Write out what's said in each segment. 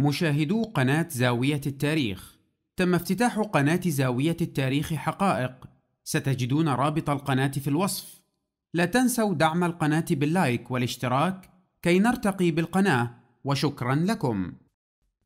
مشاهدو قناة زاوية التاريخ تم افتتاح قناة زاوية التاريخ حقائق ستجدون رابط القناة في الوصف لا تنسوا دعم القناة باللايك والاشتراك كي نرتقي بالقناة وشكرا لكم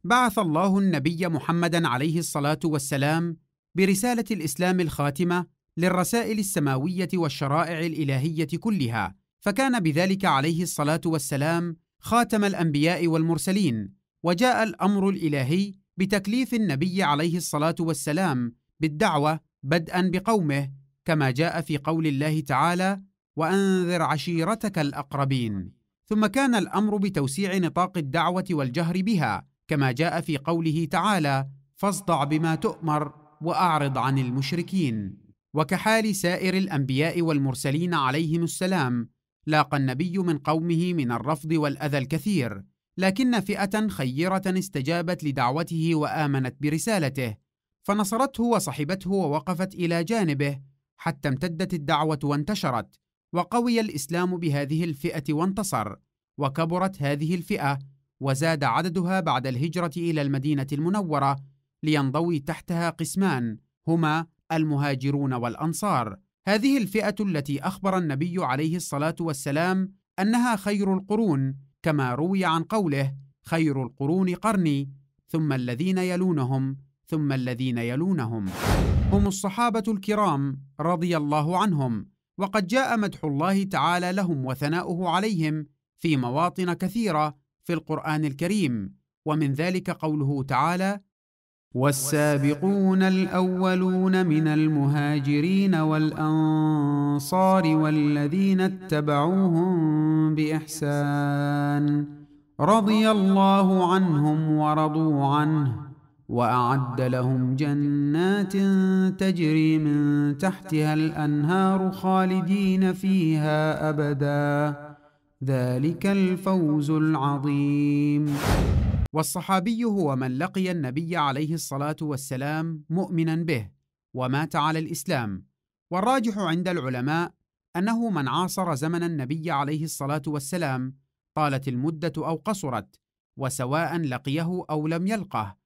بعث الله النبي محمدا عليه الصلاة والسلام برسالة الإسلام الخاتمة للرسائل السماوية والشرائع الإلهية كلها فكان بذلك عليه الصلاة والسلام خاتم الأنبياء والمرسلين وجاء الامر الالهي بتكليف النبي عليه الصلاه والسلام بالدعوه بدءا بقومه كما جاء في قول الله تعالى وانذر عشيرتك الاقربين ثم كان الامر بتوسيع نطاق الدعوه والجهر بها كما جاء في قوله تعالى فاصدع بما تؤمر واعرض عن المشركين وكحال سائر الانبياء والمرسلين عليهم السلام لاقى النبي من قومه من الرفض والاذى الكثير لكن فئة خيرة استجابت لدعوته وآمنت برسالته، فنصرته وصحبته ووقفت إلى جانبه، حتى امتدت الدعوة وانتشرت، وقوي الإسلام بهذه الفئة وانتصر، وكبرت هذه الفئة، وزاد عددها بعد الهجرة إلى المدينة المنورة، لينضوي تحتها قسمان، هما المهاجرون والأنصار. هذه الفئة التي أخبر النبي عليه الصلاة والسلام أنها خير القرون كما روي عن قوله خير القرون قرني ثم الذين يلونهم ثم الذين يلونهم هم الصحابه الكرام رضي الله عنهم وقد جاء مدح الله تعالى لهم وثناؤه عليهم في مواطن كثيره في القران الكريم ومن ذلك قوله تعالى والسابقون الاولون من المهاجرين والانصار والذين اتبعوهم باحسان رضي الله عنهم ورضوا عنه واعد لهم جنات تجري من تحتها الانهار خالدين فيها ابدا ذلك الفوز العظيم والصحابي هو من لقي النبي عليه الصلاة والسلام مؤمنا به ومات على الإسلام والراجح عند العلماء أنه من عاصر زمن النبي عليه الصلاة والسلام طالت المدة أو قصرت وسواء لقيه أو لم يلقه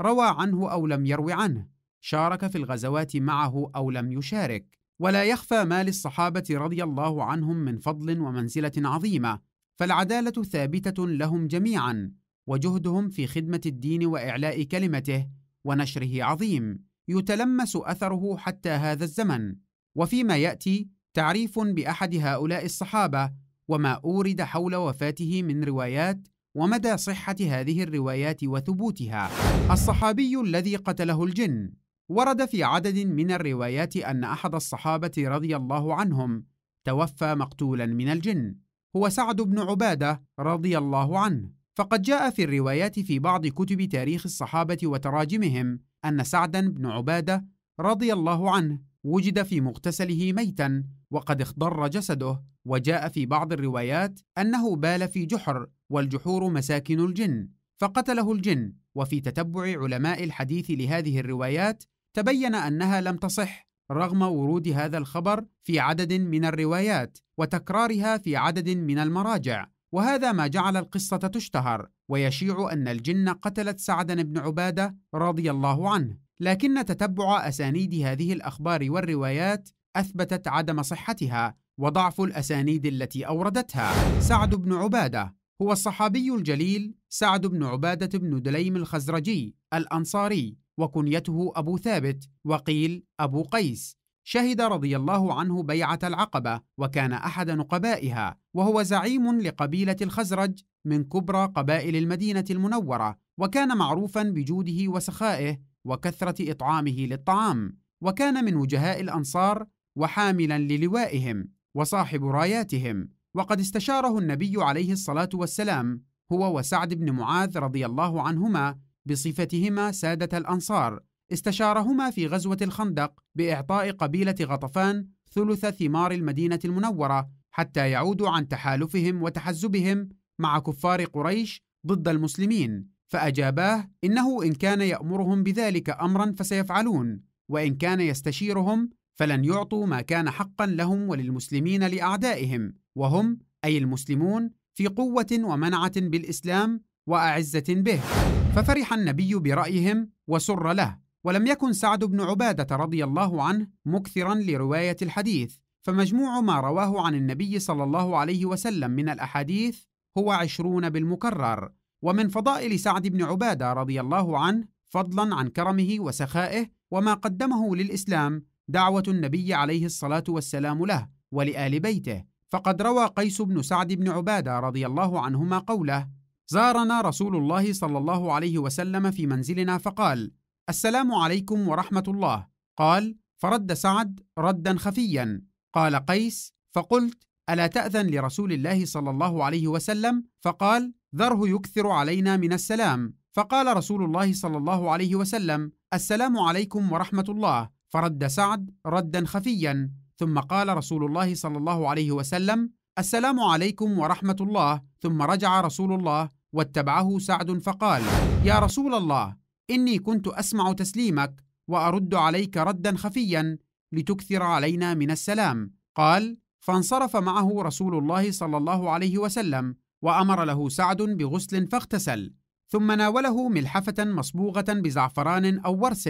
روى عنه أو لم يرو عنه شارك في الغزوات معه أو لم يشارك ولا يخفى ما للصحابة رضي الله عنهم من فضل ومنزلة عظيمة فالعدالة ثابتة لهم جميعاً وجهدهم في خدمة الدين وإعلاء كلمته ونشره عظيم يتلمس أثره حتى هذا الزمن وفيما يأتي تعريف بأحد هؤلاء الصحابة وما أورد حول وفاته من روايات ومدى صحة هذه الروايات وثبوتها الصحابي الذي قتله الجن ورد في عدد من الروايات أن أحد الصحابة رضي الله عنهم توفى مقتولا من الجن هو سعد بن عبادة رضي الله عنه فقد جاء في الروايات في بعض كتب تاريخ الصحابة وتراجمهم أن سعدا بن عبادة رضي الله عنه وجد في مغتسله ميتا وقد اخضر جسده وجاء في بعض الروايات أنه بال في جحر والجحور مساكن الجن فقتله الجن وفي تتبع علماء الحديث لهذه الروايات تبين أنها لم تصح رغم ورود هذا الخبر في عدد من الروايات وتكرارها في عدد من المراجع وهذا ما جعل القصة تشتهر ويشيع أن الجن قتلت سعد بن عبادة رضي الله عنه لكن تتبع أسانيد هذه الأخبار والروايات أثبتت عدم صحتها وضعف الأسانيد التي أوردتها سعد بن عبادة هو الصحابي الجليل سعد بن عبادة بن دليم الخزرجي الأنصاري وكنيته أبو ثابت وقيل أبو قيس شهد رضي الله عنه بيعة العقبة وكان أحد نقبائها وهو زعيم لقبيلة الخزرج من كبرى قبائل المدينة المنورة وكان معروفا بجوده وسخائه وكثرة إطعامه للطعام وكان من وجهاء الأنصار وحاملا للوائهم وصاحب راياتهم وقد استشاره النبي عليه الصلاة والسلام هو وسعد بن معاذ رضي الله عنهما بصفتهما سادة الأنصار استشارهما في غزوة الخندق بإعطاء قبيلة غطفان ثلث ثمار المدينة المنورة حتى يعودوا عن تحالفهم وتحزبهم مع كفار قريش ضد المسلمين فأجاباه إنه إن كان يأمرهم بذلك أمرا فسيفعلون وإن كان يستشيرهم فلن يعطوا ما كان حقا لهم وللمسلمين لأعدائهم وهم أي المسلمون في قوة ومنعة بالإسلام وأعزة به ففرح النبي برأيهم وسر له ولم يكن سعد بن عبادة رضي الله عنه مكثرا لرواية الحديث فمجموع ما رواه عن النبي صلى الله عليه وسلم من الأحاديث هو عشرون بالمكرر ومن فضائل سعد بن عبادة رضي الله عنه فضلا عن كرمه وسخائه وما قدمه للإسلام دعوة النبي عليه الصلاة والسلام له ولآل بيته فقد روى قيس بن سعد بن عبادة رضي الله عنهما قوله زارنا رسول الله صلى الله عليه وسلم في منزلنا فقال السلام عليكم ورحمة الله قال فرد سعد ردا خفيا قال قيس فقلت ألا تأذن لرسول الله صلى الله عليه وسلم فقال ذره يكثر علينا من السلام فقال رسول الله صلى الله عليه وسلم السلام عليكم ورحمة الله فرد سعد ردا خفيا ثم قال رسول الله صلى الله عليه وسلم السلام عليكم ورحمة الله ثم رجع رسول الله واتبعه سعد فقال يا رسول الله اني كنت اسمع تسليمك وارد عليك ردا خفيا لتكثر علينا من السلام قال فانصرف معه رسول الله صلى الله عليه وسلم وامر له سعد بغسل فاغتسل ثم ناوله ملحفه مصبوغه بزعفران او ورس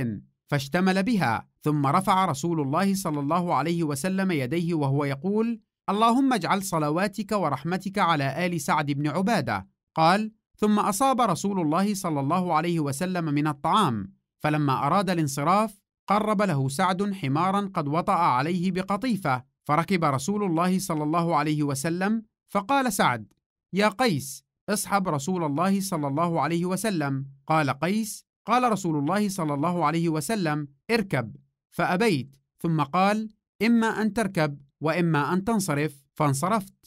فاشتمل بها ثم رفع رسول الله صلى الله عليه وسلم يديه وهو يقول اللهم اجعل صلواتك ورحمتك على ال سعد بن عباده قال ثم أصاب رسول الله صلى الله عليه وسلم من الطعام فلما أراد الانصراف قرب له سعد حمارا قد وطأ عليه بقطيفة فركب رسول الله صلى الله عليه وسلم فقال سعد يا قيس اصحب رسول الله صلى الله عليه وسلم قال قيس قال رسول الله صلى الله عليه وسلم اركب فأبيت ثم قال إما أن تركب وإما أن تنصرف فانصرفت